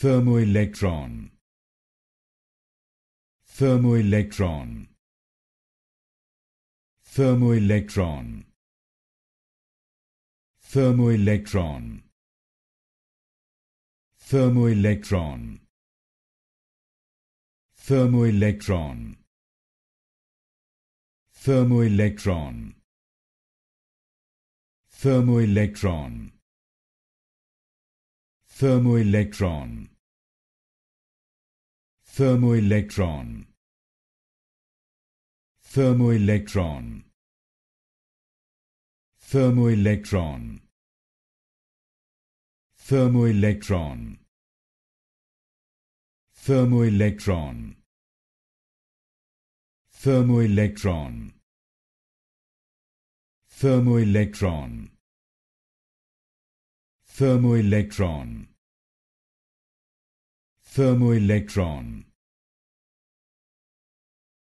thermoelectron thermoelectron thermoelectron thermoelectron thermoelectron thermoelectron thermoelectron thermoelectron thermoelectron thermoelectron thermoelectron thermoelectron thermoelectron thermoelectron thermoelectron thermoelectron thermoelectron thermoelectron